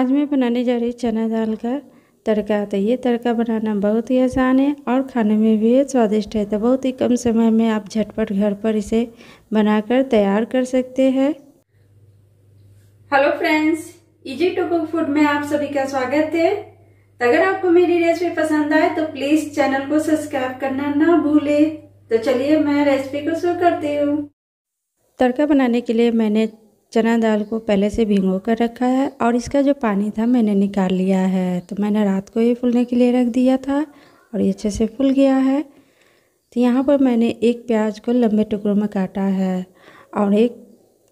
आज मैं बनाने जा रही चना दाल का तड़का तो ये तड़का बनाना बहुत ही आसान है और खाने में भी स्वादिष्ट है तो बहुत ही कम समय में आप झटपट घर पर इसे बनाकर तैयार कर सकते हैं hello friends easy to cook food में आप सभी का स्वागत है तो अगर आपको मेरी रेसिपी पसंद आए तो प्लीज चैनल को सब्सक्राइब करना ना भूले तो चलिए मैं रेसिपी को शुरू करती हूँ तड़का बनाने के लिए मैंने चना दाल को पहले से भिंगो कर रखा है और इसका जो पानी था मैंने निकाल लिया है तो मैंने रात को ही फूलने के लिए रख दिया था और ये अच्छे से फूल गया है तो यहाँ पर मैंने एक प्याज को लंबे टुकड़ों में काटा है और एक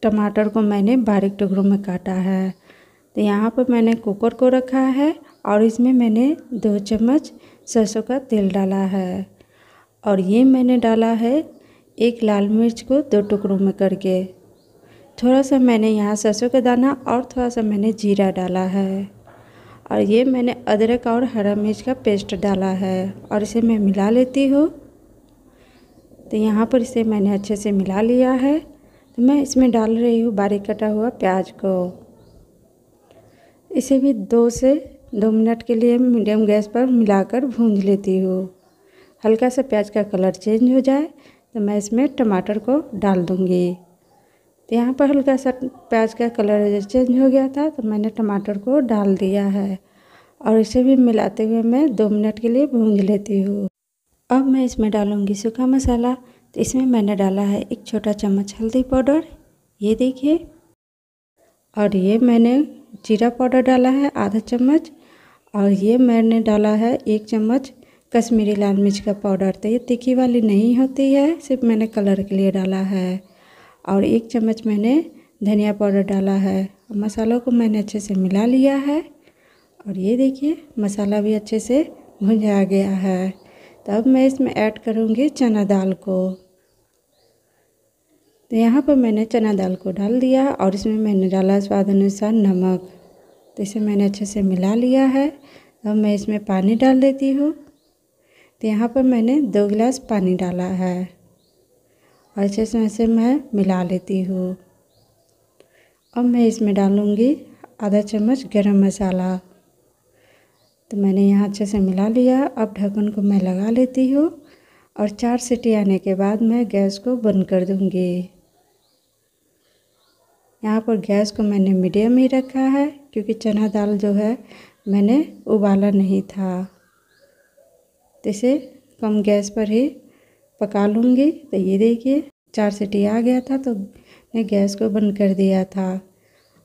टमाटर को मैंने बारीक टुकड़ों में काटा है तो यहाँ पर मैंने कुकर को रखा है और इसमें मैंने दो चम्मच सरसों का तेल डाला है और ये मैंने डाला है एक लाल मिर्च को दो टुकड़ों में करके थोड़ा सा मैंने यहाँ सरसों का दाना और थोड़ा सा मैंने जीरा डाला है और ये मैंने अदरक और हरा मिर्च का पेस्ट डाला है और इसे मैं मिला लेती हूँ तो यहाँ पर इसे मैंने अच्छे से मिला लिया है तो मैं इसमें डाल रही हूँ बारीक कटा हुआ प्याज को इसे भी दो से दो मिनट के लिए मीडियम गैस पर मिलाकर भूंज लेती हूँ हल्का सा प्याज का कलर चेंज हो जाए तो मैं इसमें टमाटर को डाल दूँगी तो यहाँ पर हल्का सा प्याज का कलर चेंज हो गया था तो मैंने टमाटर को डाल दिया है और इसे भी मिलाते हुए मैं दो मिनट के लिए भूंज लेती हूँ अब मैं इसमें डालूँगी सूखा मसाला तो इसमें मैंने डाला है एक छोटा चम्मच हल्दी पाउडर ये देखिए और ये मैंने जीरा पाउडर डाला है आधा चम्मच और ये मैंने डाला है एक चम्मच कश्मीरी लाल मिर्च का पाउडर तो ये तीखी वाली नहीं होती है सिर्फ मैंने कलर के लिए डाला है और एक चम्मच मैंने धनिया पाउडर डाला है मसालों को मैंने अच्छे से मिला लिया है और ये देखिए मसाला भी अच्छे से भुंजा गया है तब तो मैं इसमें ऐड करूँगी चना दाल को तो यहाँ पर मैंने चना दाल को डाल दिया और इसमें मैंने डाला स्वाद अनुसार नमक तो इसे मैंने अच्छे से मिला लिया है अब मैं इसमें पानी डाल देती हूँ तो यहाँ पर मैंने दो गिलास पानी डाला है और अच्छे से ऐसे मैं मिला लेती हूँ अब मैं इसमें डालूँगी आधा चम्मच गरम मसाला तो मैंने यहाँ अच्छे से मिला लिया अब ढक्कन को मैं लगा लेती हूँ और चार सीटी आने के बाद मैं गैस को बंद कर दूँगी यहाँ पर गैस को मैंने मीडियम ही रखा है क्योंकि चना दाल जो है मैंने उबाला नहीं था तो इसे कम गैस पर ही पका लूँगी तो ये देखिए चार सीटी आ गया था तो मैं गैस को बंद कर दिया था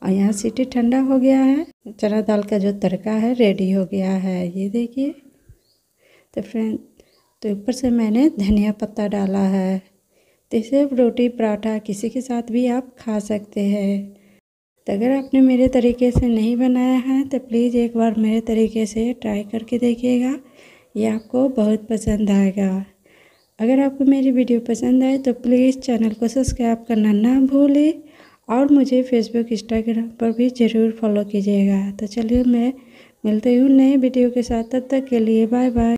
और यहाँ सीटी ठंडा हो गया है चना दाल का जो तड़का है रेडी हो गया है ये देखिए तो फ्रेंड तो ऊपर से मैंने धनिया पत्ता डाला है तो इसे रोटी पराठा किसी के साथ भी आप खा सकते हैं तो अगर आपने मेरे तरीके से नहीं बनाया है तो प्लीज़ एक बार मेरे तरीके से ट्राई करके देखिएगा ये आपको बहुत पसंद आएगा अगर आपको मेरी वीडियो पसंद आए तो प्लीज़ चैनल को सब्सक्राइब करना ना भूलें और मुझे फेसबुक इंस्टाग्राम पर भी ज़रूर फॉलो कीजिएगा तो चलिए मैं मिलती हूँ नए वीडियो के साथ तब तक के लिए बाय बाय